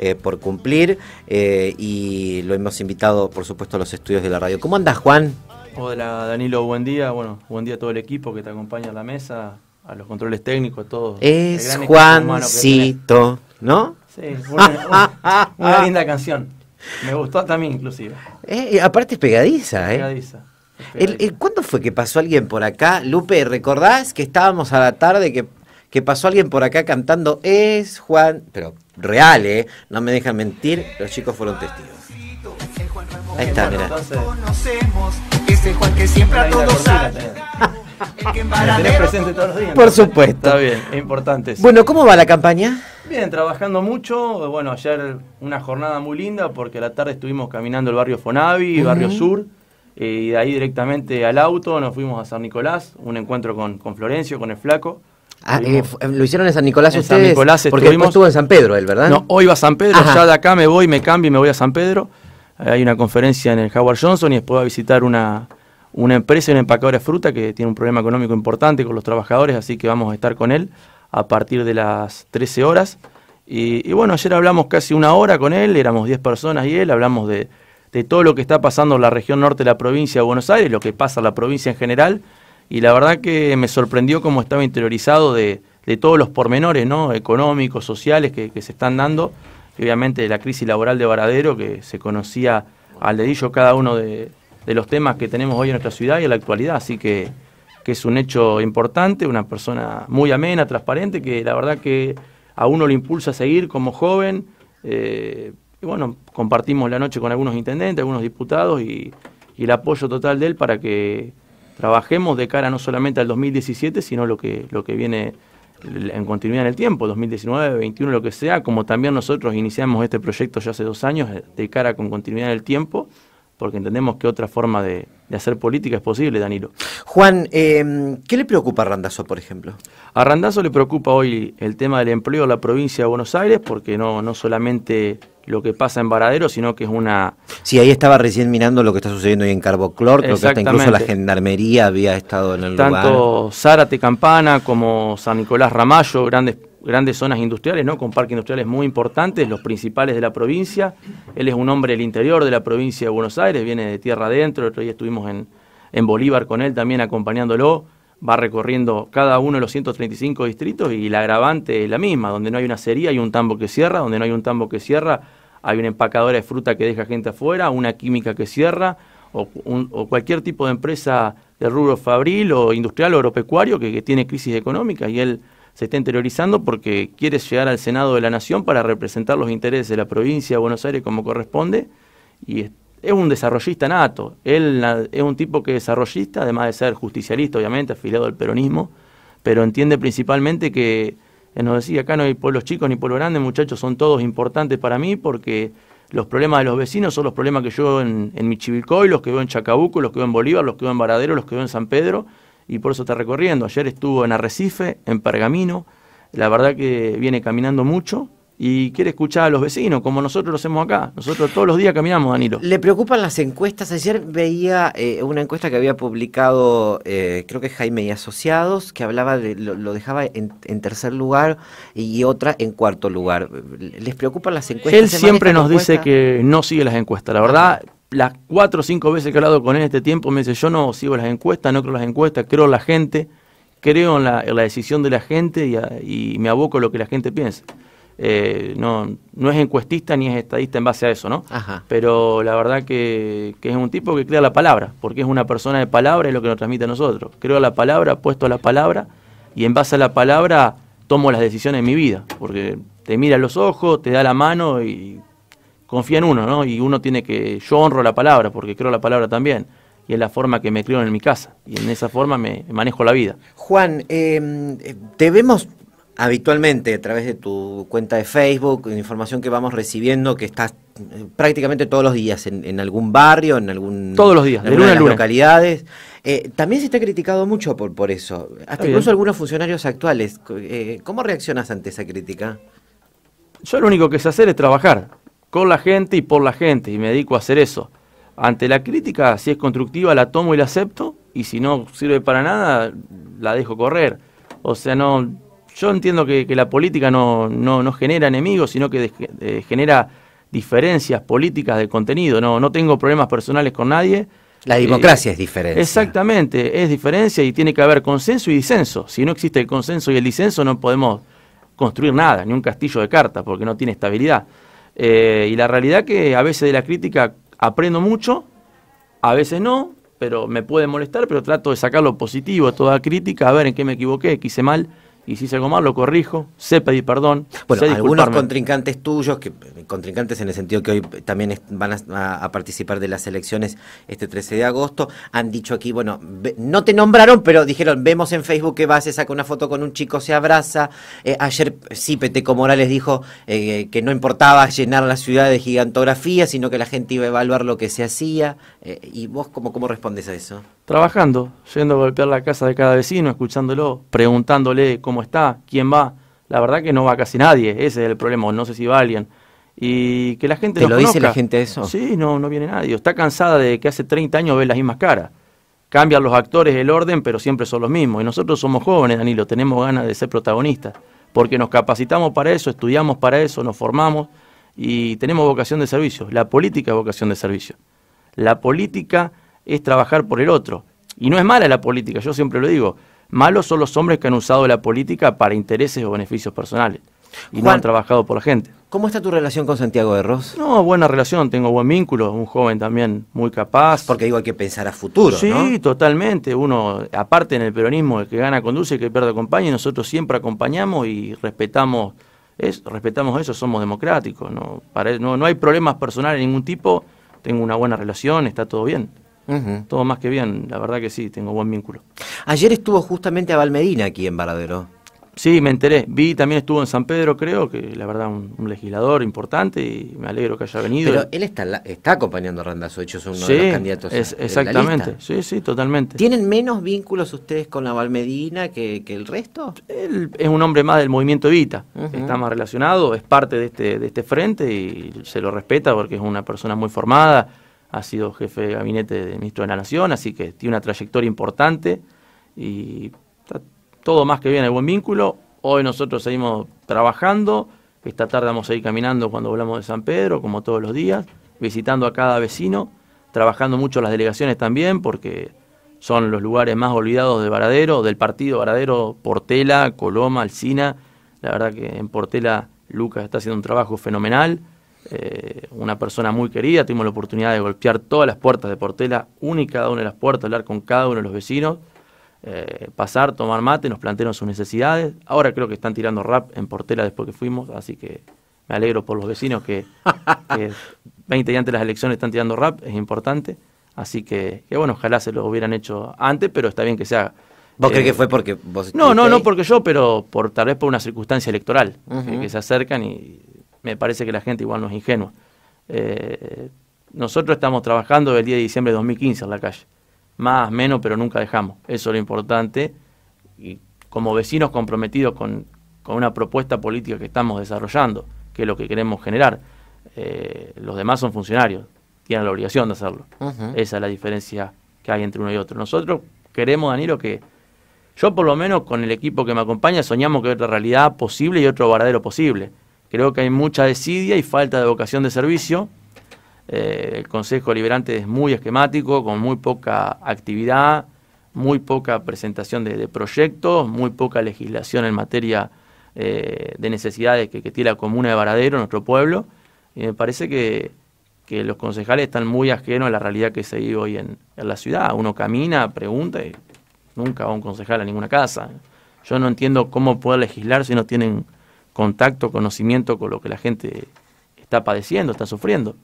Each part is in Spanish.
Eh, por cumplir eh, y lo hemos invitado, por supuesto, a los estudios de la radio. ¿Cómo andas, Juan? Hola, Danilo, buen día. Bueno, buen día a todo el equipo que te acompaña a la mesa, a los controles técnicos, a todos. Es Juancito, ¿no? Sí, una, linda canción. Me gustó también, inclusive. Eh, aparte es pegadiza, ¿eh? Pegadiza. cuándo fue que pasó alguien por acá? Lupe, ¿recordás que estábamos a la tarde que que pasó alguien por acá cantando, es Juan, pero real, ¿eh? No me dejan mentir, los chicos fueron testigos. Ahí está, mira. Juan que presente todos los días. Por supuesto. Está bien, es importante. Bueno, ¿cómo va la campaña? Bien, trabajando mucho. Bueno, ayer una jornada muy linda porque a la tarde estuvimos caminando el barrio Fonavi, barrio Sur, eh, y de ahí directamente al auto nos fuimos a San Nicolás, un encuentro con, con Florencio, con el Flaco. Ah, eh, lo hicieron en San Nicolás en San Nicolás porque estuvo en San Pedro él, ¿verdad? No, hoy va a San Pedro, ya de acá me voy, me cambio y me voy a San Pedro. Hay una conferencia en el Howard Johnson y después va a visitar una, una empresa, una empacadora de fruta que tiene un problema económico importante con los trabajadores, así que vamos a estar con él a partir de las 13 horas. Y, bueno, ayer hablamos casi una hora con él, éramos 10 personas y él, hablamos de, de todo lo que está pasando en la región norte de la provincia de Buenos Aires, lo que pasa en la provincia en general y la verdad que me sorprendió cómo estaba interiorizado de, de todos los pormenores ¿no? económicos, sociales que, se están dando, obviamente la crisis laboral de Varadero, que se conocía al dedillo cada uno de, los temas que tenemos hoy en nuestra ciudad y en la actualidad, así que, es un hecho importante, una persona muy amena, transparente, que la verdad que a uno lo impulsa a seguir como joven. Eh, y bueno, compartimos la noche con algunos intendentes, algunos diputados y, y el apoyo total de él para que trabajemos de cara no solamente al 2017, sino lo que, lo que viene en continuidad en el tiempo, 2019, 2021, lo que sea, como también nosotros iniciamos este proyecto ya hace dos años, de cara con continuidad en el tiempo, porque entendemos que otra forma de, hacer política es posible, Danilo. Juan, eh, ¿qué le preocupa a Randazo, por ejemplo? A Randazo le preocupa hoy el tema del empleo en la provincia de Buenos Aires, porque no, no solamente lo que pasa en Varadero, sino que es una... Sí, ahí estaba recién mirando lo que está sucediendo hoy en Carboclor, que hasta incluso la Gendarmería había estado en el Tanto lugar. Tanto Zárate Campana como San Nicolás Ramallo, grandes grandes zonas industriales, ¿no? con parques industriales muy importantes, los principales de la provincia. Él es un hombre del interior de la provincia de Buenos Aires, viene de tierra adentro, el otro día estuvimos en, Bolívar con él también acompañándolo, va recorriendo cada uno de los 135 distritos y la agravante es la misma, donde no hay una cería hay un tambo que cierra, donde no hay un tambo que cierra hay una empacadora de fruta que deja gente afuera, una química que cierra, o, cualquier tipo de empresa de rubro fabril o industrial o agropecuario que, que tiene crisis económica y él se está interiorizando porque quiere llegar al Senado de la Nación para representar los intereses de la provincia de Buenos Aires como corresponde y es, un desarrollista nato, él es un tipo que es desarrollista, además de ser justicialista, obviamente, afiliado al peronismo, pero entiende principalmente que, él eh, nos decía, acá no hay pueblos chicos ni pueblos grandes, muchachos, son todos importantes para mí porque los problemas de los vecinos son los problemas que yo en, en Michivilcoy, los que veo en Chacabuco, los que veo en Bolívar, los que veo en Baradero los que veo en San Pedro, y por eso está recorriendo. Ayer estuvo en Arrecife, en Pergamino, la verdad que viene caminando mucho y quiere escuchar a los vecinos, como nosotros lo hacemos acá. Nosotros todos los días caminamos, Danilo. ¿Le preocupan las encuestas? Ayer veía eh, una encuesta que había publicado, eh, creo que Jaime y Asociados, que hablaba de, lo, dejaba en, tercer lugar y otra en cuarto lugar. ¿Les preocupan las encuestas? Él siempre nos dice que no sigue las encuestas. La verdad, las cuatro o cinco veces que he hablado con él en este tiempo, me dice, yo no sigo las encuestas, no creo las encuestas, creo en la gente, creo en la, decisión de la gente y, me aboco a lo que la gente piensa. Eh, no, no es encuestista ni es estadista en base a eso, ¿no? Pero la verdad que, que, es un tipo que crea la palabra, porque es una persona de palabra, es lo que nos transmite a nosotros. Creo la palabra, puesto a la palabra, y en base a la palabra tomo las decisiones en mi vida, porque te mira a los ojos, te da la mano y confía en uno, ¿no? Y uno tiene que, yo honro la palabra, porque creo la palabra también y es la forma que me crió en mi casa y en esa forma me manejo la vida. Juan, eh, te vemos habitualmente a través de tu cuenta de Facebook, información que vamos recibiendo, que estás eh, prácticamente todos los días en, algún barrio, en algún todos los días, en de localidades. Eh, también se está ha criticado mucho por, por eso, hasta incluso algunos funcionarios actuales. Eh, ¿Cómo reaccionas ante esa crítica? Yo lo único que sé hacer es trabajar con la gente y por la gente, y me dedico a hacer eso. Ante la crítica, si es constructiva, la tomo y la acepto, y si no sirve para nada, la dejo correr. O sea, no, yo entiendo que, la política no, no, no, genera enemigos, sino que eh, genera diferencias políticas de contenido. No, no tengo problemas personales con nadie. La eh, democracia es diferencia. Exactamente, es diferencia y tiene que haber consenso y disenso. Si no existe el consenso y el disenso, no podemos construir nada, ni un castillo de cartas, porque no tiene estabilidad. Eh, y la realidad que a veces de la crítica aprendo mucho, a veces no, pero me puede molestar, pero trato de sacar lo positivo a toda crítica, a ver en qué me equivoqué, qué hice mal y si se algo mal lo corrijo, sé pedir perdón. Bueno, algunos contrincantes tuyos, que eh, contrincantes en el sentido que hoy también van a, participar de las elecciones este 13 de agosto, han dicho aquí, bueno, no te nombraron, pero dijeron, vemos en Facebook que vas, se saca una foto con un chico, se abraza. Eh, ayer sí, Peteco Morales dijo eh, que no importaba llenar la ciudad de gigantografía, sino que la gente iba a evaluar lo que se hacía. ¿Y vos cómo, cómo respondes a eso? Trabajando, yendo a golpear la casa de cada vecino, escuchándolo, preguntándole cómo cómo está, quién va. La verdad que no va casi nadie, ese es el problema, no sé si va alguien. Y que la gente... no lo dice la gente eso? Sí, no, no viene nadie. Está cansada de que hace 30 años ve las mismas caras. Cambian los actores, el orden, pero siempre son los mismos. Y nosotros somos jóvenes, Danilo, tenemos ganas de ser protagonistas, porque nos capacitamos para eso, estudiamos para eso, nos formamos y tenemos vocación de servicio. La política es vocación de servicio. La política es trabajar por el otro. Y no es mala la política, yo siempre lo digo. Malos son los hombres que han usado la política para intereses o beneficios personales y no han trabajado por la gente. ¿Cómo está tu relación con Santiago de Ross? No, buena relación, tengo buen vínculo, un joven también muy capaz. Porque digo, hay que pensar a futuro, Sí, totalmente. Uno, aparte en el peronismo, el que gana conduce, el que pierde acompaña, y nosotros siempre acompañamos y respetamos, respetamos eso, somos democráticos. ¿no? no, no hay problemas personales de ningún tipo, tengo una buena relación, está todo bien. Todo más que bien, la verdad que sí, tengo buen vínculo. Ayer estuvo justamente a Valmedina aquí en Varadero. Sí, me enteré. Vi también estuvo en San Pedro, creo, que la verdad un, un legislador importante y me alegro que haya venido. Pero él está, está acompañando a Randazo, de hecho es uno de los candidatos. exactamente, sí, sí, totalmente. ¿Tienen menos vínculos ustedes con la Valmedina que, el resto? Él es un hombre más del movimiento Evita, está más relacionado, es parte de este, de este frente y se lo respeta porque es una persona muy formada ha sido jefe de gabinete del ministro de la Nación, así que tiene una trayectoria importante y todo más que bien el buen vínculo. Hoy nosotros seguimos trabajando, esta tarde vamos a ir caminando cuando hablamos de San Pedro, como todos los días, visitando a cada vecino, trabajando mucho las delegaciones también, porque son los lugares más olvidados de Varadero, del partido Varadero, Portela, Coloma, Alcina. La verdad que en Portela Lucas está haciendo un trabajo fenomenal eh, una persona muy querida, tuvimos la oportunidad de golpear todas las puertas de Portela, una y cada una de las puertas, hablar con cada uno de los vecinos, eh, pasar, tomar mate, nos plantearon sus necesidades. Ahora creo que están tirando rap en Portela después que fuimos, así que me alegro por los vecinos que, 20 días antes de las elecciones están tirando rap, es importante. Así que, bueno, ojalá se lo hubieran hecho antes, pero está bien que se haga. ¿Vos crees eh, que fue porque vos.? No, no, no porque yo, pero por tal vez por una circunstancia electoral, que, se acercan y me parece que la gente igual no es ingenua. Eh, nosotros estamos trabajando el día de diciembre de 2015 en la calle. Más, menos, pero nunca dejamos. Eso es lo importante. Y como vecinos comprometidos con, una propuesta política que estamos desarrollando, que es lo que queremos generar. Eh, los demás son funcionarios, tienen la obligación de hacerlo. Esa es la diferencia que hay entre uno y otro. Nosotros queremos, Danilo, que yo por lo menos con el equipo que me acompaña soñamos que otra realidad posible y otro varadero posible. Creo que hay mucha desidia y falta de vocación de servicio. Eh, el Consejo Liberante es muy esquemático, con muy poca actividad, muy poca presentación de, proyectos, muy poca legislación en materia eh, de necesidades que, que, tiene la comuna de Varadero, nuestro pueblo. Y me parece que, los concejales están muy ajenos a la realidad que se vive hoy en, en la ciudad. Uno camina, pregunta y nunca va un concejal a ninguna casa. Yo no entiendo cómo poder legislar si no tienen contacto, conocimiento con lo que la gente está padeciendo, está sufriendo.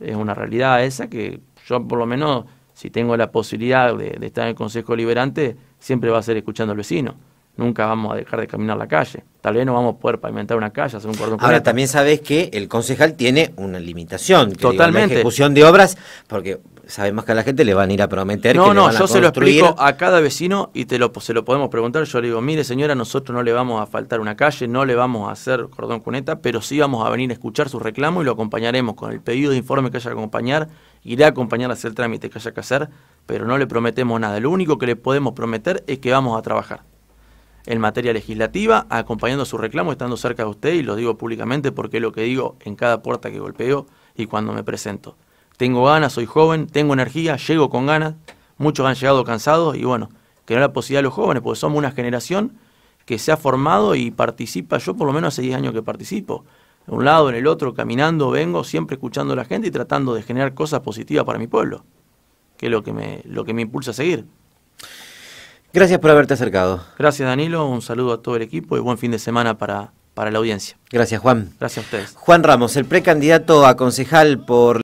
Es una realidad esa que yo por lo menos, si tengo la posibilidad de, estar en el Consejo Liberante, siempre va a ser escuchando al vecino. Nunca vamos a dejar de caminar la calle. Tal vez no vamos a poder pavimentar una calle, hacer un cordón. Ahora también sabes que el concejal tiene una limitación, Totalmente. la ejecución de obras, porque sabemos que a la gente le van a ir a prometer. No, que no, no, yo se lo explico a cada vecino y se lo podemos preguntar. Yo le digo, mire señora, nosotros no le vamos a faltar una calle, no le vamos a hacer cordón cuneta, pero sí vamos a venir a escuchar su reclamo y lo acompañaremos con el pedido de informe que haya que acompañar, iré a acompañar a hacer el trámite que haya que hacer, pero no le prometemos nada. Lo único que le podemos prometer es que vamos a trabajar en materia legislativa, acompañando su reclamo, estando cerca de usted, y lo digo públicamente porque es lo que digo en cada puerta que golpeo y cuando me presento tengo ganas, soy joven, tengo energía, llego con ganas. Muchos han llegado cansados y bueno, que no la posibilidad de los jóvenes, porque somos una generación que se ha formado y participa, yo por lo menos hace 10 años que participo, de un lado, en el otro, caminando, vengo, siempre escuchando a la gente y tratando de generar cosas positivas para mi pueblo, que es lo que me, lo que me impulsa a seguir. Gracias por haberte acercado. Gracias Danilo, un saludo a todo el equipo y buen fin de semana para, para la audiencia. Gracias Juan. Gracias a ustedes. Juan Ramos, el precandidato a concejal por...